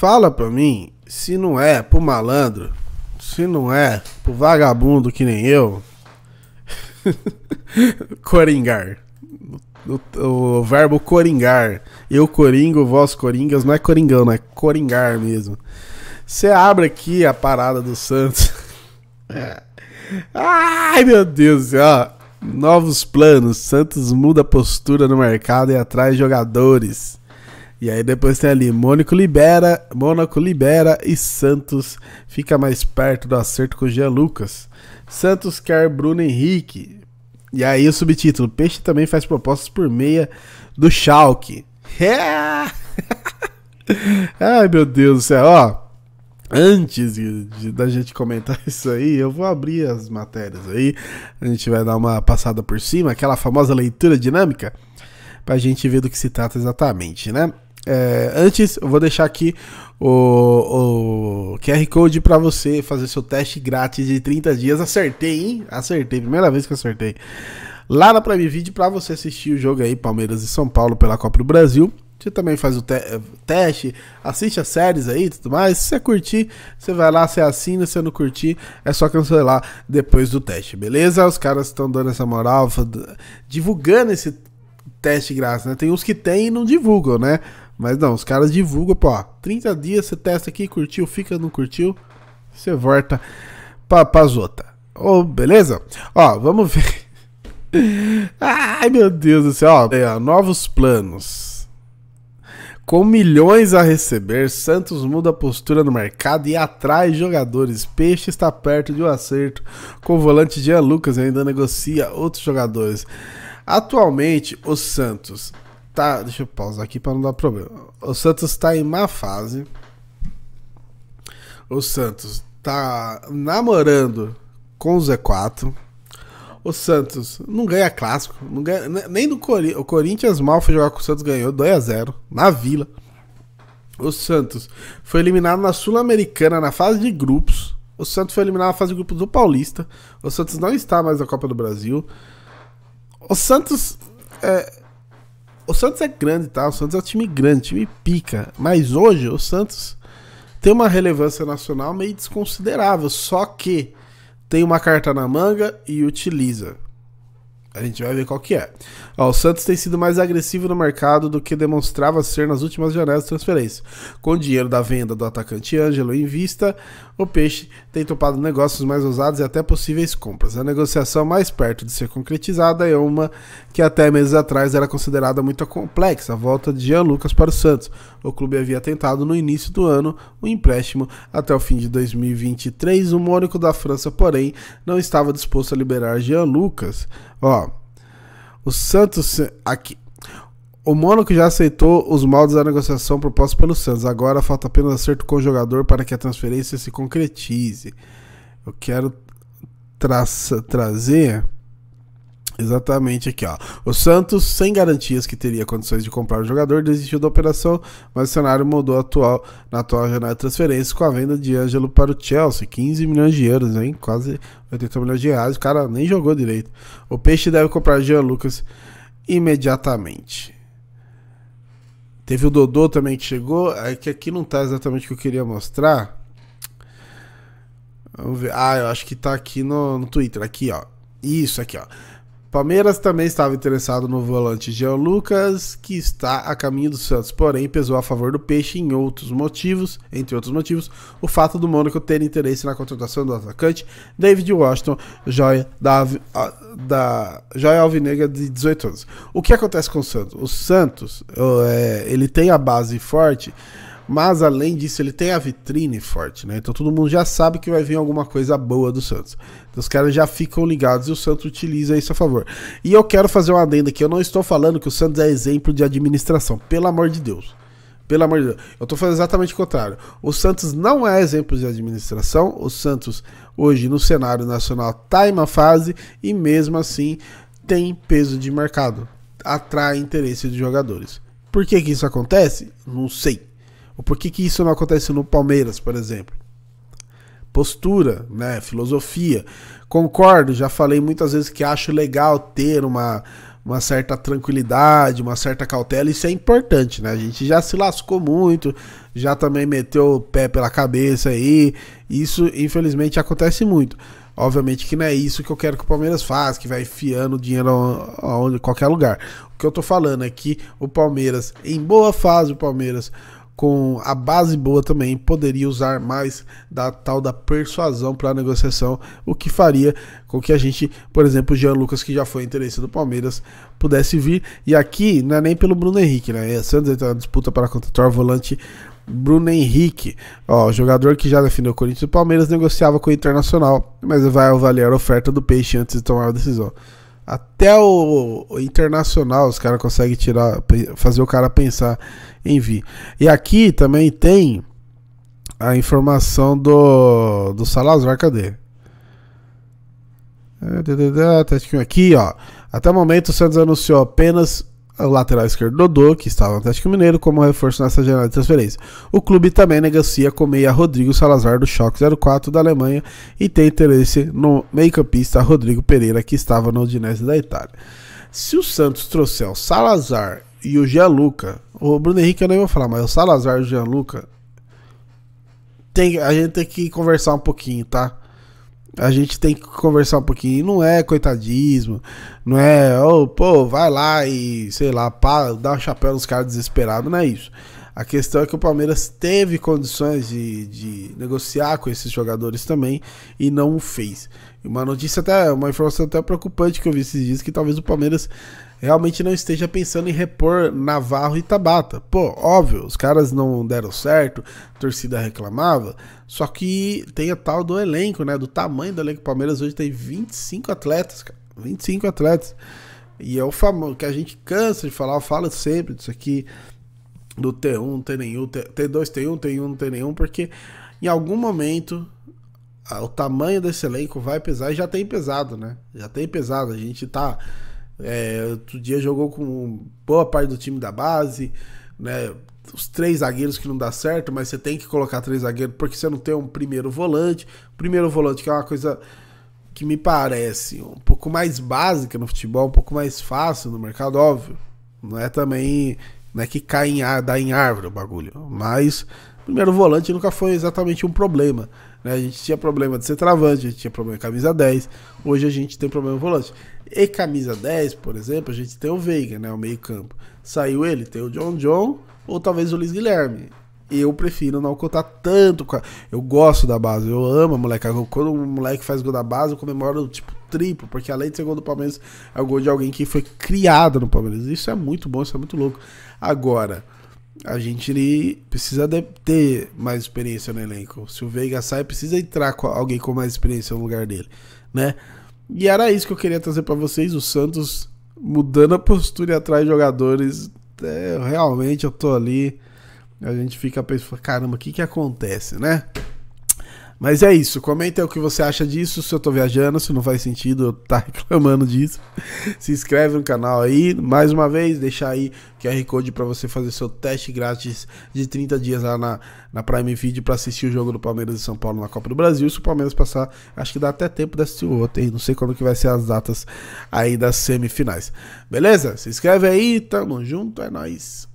Fala pra mim se não é pro malandro, se não é pro vagabundo que nem eu, coringar. O, o, o, verbo coringar. Eu coringo, vós coringas, não é coringão, não é coringar mesmo. Você abre aqui a parada do Santos. Ai, meu Deus ó Novos planos. Santos muda a postura no mercado e atrai jogadores. E aí depois tem ali, Mônico libera, Mônaco libera e Santos fica mais perto do acerto com o Jean Lucas. Santos quer Bruno Henrique. E aí o subtítulo, Peixe também faz propostas por meia do Schalke. É! Ai meu Deus do céu, ó. Antes de, de, da gente comentar isso aí, eu vou abrir as matérias aí. A gente vai dar uma passada por cima, aquela famosa leitura dinâmica, pra gente ver do que se trata exatamente, né? É, antes, eu vou deixar aqui o, o QR Code para você fazer seu teste grátis de 30 dias. Acertei, hein? Acertei, primeira vez que acertei. Lá na Prime Video para você assistir o jogo aí, Palmeiras e São Paulo pela Copa do Brasil. Você também faz o te eh, teste, assiste as séries aí e tudo mais. Se você curtir, você vai lá, você assina. Se você não curtir, é só cancelar depois do teste, beleza? Os caras estão dando essa moral, divulgando esse teste grátis, né? Tem uns que tem e não divulgam, né? Mas não, os caras divulgam, pô, 30 dias você testa aqui, curtiu, fica, não curtiu, você volta pra, pra zota. Ô, oh, beleza? Ó, vamos ver. Ai, meu Deus do céu, ó, é, ó, novos planos. Com milhões a receber, Santos muda a postura no mercado e atrai jogadores. Peixe está perto de um acerto com o volante Jean Lucas e ainda negocia outros jogadores. Atualmente, o Santos tá. Deixa eu pausar aqui para não dar problema. O Santos tá em má fase. O Santos tá namorando com o Z4. O Santos não ganha clássico. Não ganha, né, nem do Cori o Corinthians mal foi jogar com o Santos, ganhou 2x0 na vila. O Santos foi eliminado na Sul-Americana na fase de grupos. O Santos foi eliminado na fase de grupos do Paulista. O Santos não está mais na Copa do Brasil. O Santos. É, o Santos é grande, tá? O Santos é um time grande, time pica. Mas hoje o Santos tem uma relevância nacional meio desconsiderável. Só que tem uma carta na manga e utiliza. A gente vai ver qual que é. Ó, o Santos tem sido mais agressivo no mercado do que demonstrava ser nas últimas janelas de transferência. Com o dinheiro da venda do atacante Ângelo em vista, o Peixe tem topado negócios mais ousados e até possíveis compras. A negociação mais perto de ser concretizada é uma que até meses atrás era considerada muito complexa, a volta de Jean Lucas para o Santos. O clube havia tentado no início do ano um empréstimo até o fim de 2023. O Mônaco da França, porém, não estava disposto a liberar Jean Lucas. Ó, o Santos aqui o Mônaco já aceitou os moldes da negociação proposta pelo Santos. Agora falta apenas acerto com o jogador para que a transferência se concretize. Eu quero traça, trazer Exatamente aqui, ó. O Santos, sem garantias que teria condições de comprar o jogador, desistiu da operação, mas o cenário mudou atual, na atual jornada de transferência com a venda de Ângelo para o Chelsea. 15 milhões de euros, hein? Quase 80 milhões de reais. O cara nem jogou direito. O Peixe deve comprar Jean Lucas imediatamente. Teve o Dodô também que chegou. É que aqui não tá exatamente o que eu queria mostrar. Vamos ver. Ah, eu acho que tá aqui no, no Twitter. Aqui, ó. Isso aqui, ó. Palmeiras também estava interessado no volante Jean Lucas, que está a caminho do Santos, porém pesou a favor do Peixe em outros motivos, entre outros motivos, o fato do Mônaco ter interesse na contratação do atacante David Washington, joia da, da joia alvinegra de 18 anos. O que acontece com o Santos? O Santos, é, ele tem a base forte mas além disso, ele tem a vitrine forte, né? Então todo mundo já sabe que vai vir alguma coisa boa do Santos. Então os caras já ficam ligados e o Santos utiliza isso a favor. E eu quero fazer uma adenda aqui. Eu não estou falando que o Santos é exemplo de administração, pelo amor de Deus. Pelo amor de Deus. Eu estou falando exatamente o contrário. O Santos não é exemplo de administração. O Santos, hoje, no cenário nacional, está em uma fase e mesmo assim tem peso de mercado. Atrai interesse de jogadores. Por que, que isso acontece? Não sei. O por que, isso não acontece no Palmeiras, por exemplo? Postura, né? Filosofia. Concordo, já falei muitas vezes que acho legal ter uma, uma certa tranquilidade, uma certa cautela, isso é importante, né? A gente já se lascou muito, já também meteu o pé pela cabeça aí, isso infelizmente acontece muito. Obviamente que não é isso que eu quero que o Palmeiras faça, que vai enfiando dinheiro aonde, qualquer lugar. O que eu tô falando é que o Palmeiras, em boa fase, o Palmeiras com a base boa também, poderia usar mais da tal da persuasão para a negociação, o que faria com que a gente, por exemplo, o Jean Lucas, que já foi interesse do Palmeiras, pudesse vir. E aqui não é nem pelo Bruno Henrique, né? Santos entra na disputa para contratar volante Bruno Henrique, ó, jogador que já defendeu o Corinthians e o Palmeiras negociava com o Internacional, mas vai avaliar a oferta do Peixe antes de tomar a decisão. Até o, internacional os caras conseguem tirar, fazer o cara pensar em vir. E aqui também tem a informação do, do Salazar, cadê? É, tá aqui, ó. Até o momento, o Santos anunciou apenas o lateral esquerdo Dodô, que estava no Atlético Mineiro, como reforço nessa janela de transferência. O clube também negocia com meia Rodrigo Salazar do Choque 04 da Alemanha e tem interesse no meio-campista Rodrigo Pereira, que estava no Udinese da Itália. Se o Santos trouxer o Salazar e o Gianluca, o Bruno Henrique eu nem vou falar, mas o Salazar e o Gianluca, tem, a gente tem que conversar um pouquinho, tá? A gente tem que conversar um pouquinho. Não é coitadismo, não é, oh, pô, vai lá e, sei lá, pá, dá um chapéu nos caras desesperados, não é isso. A questão é que o Palmeiras teve condições de, de negociar com esses jogadores também e não o fez. Uma notícia até, uma informação até preocupante que eu vi esses dias, que talvez o Palmeiras realmente não esteja pensando em repor Navarro e Tabata. Pô, óbvio, os caras não deram certo, a torcida reclamava, só que tem a tal do elenco, né? Do tamanho do elenco. O Palmeiras hoje tem 25 atletas, cara. 25 atletas. E é o famoso que a gente cansa de falar, eu falo sempre disso aqui do T1, T nenhum, T2, T1, T1, T nenhum, porque em algum momento o tamanho desse elenco vai pesar e já tem pesado, né? Já tem pesado. A gente tá é, outro dia jogou com boa parte do time da base, né? Os três zagueiros que não dá certo, mas você tem que colocar três zagueiros porque você não tem um primeiro volante. primeiro volante que é uma coisa que me parece um pouco mais básica no futebol, um pouco mais fácil no mercado, óbvio. Não é também não é que cai em, dá em árvore o bagulho, mas primeiro volante nunca foi exatamente um problema. Né? A gente tinha problema de ser travante, a gente tinha problema de camisa 10, hoje a gente tem problema de volante. E camisa 10, por exemplo, a gente tem o Veiga, né? O meio-campo. Saiu ele, tem o John John ou talvez o Luiz Guilherme. Eu prefiro não contar tanto com a... Eu gosto da base, eu amo a moleque. Quando o moleque faz gol da base, eu comemoro, tipo, triplo, porque além de ser gol do Palmeiras, é o gol de alguém que foi criado no Palmeiras. Isso é muito bom, isso é muito louco. Agora, a gente ele precisa ter mais experiência no elenco. Se o Veiga sai, precisa entrar com alguém com mais experiência no lugar dele, né? E era isso que eu queria trazer para vocês, o Santos mudando a postura e atrás de jogadores. É, realmente eu tô ali, a gente fica pensando, caramba, o que que acontece, né? Mas é isso. Comenta o que você acha disso, se eu tô viajando, se não faz sentido eu tá reclamando disso. se inscreve no canal aí. Mais uma vez, deixar aí o QR Code para você fazer seu teste grátis de 30 dias lá na, na Prime Video para assistir o jogo do Palmeiras e São Paulo na Copa do Brasil. Se o Palmeiras passar, acho que dá até tempo de assistir o outro, hein? Não sei quando que vai ser as datas aí das semifinais. Beleza? Se inscreve aí, tamo junto, é nóis.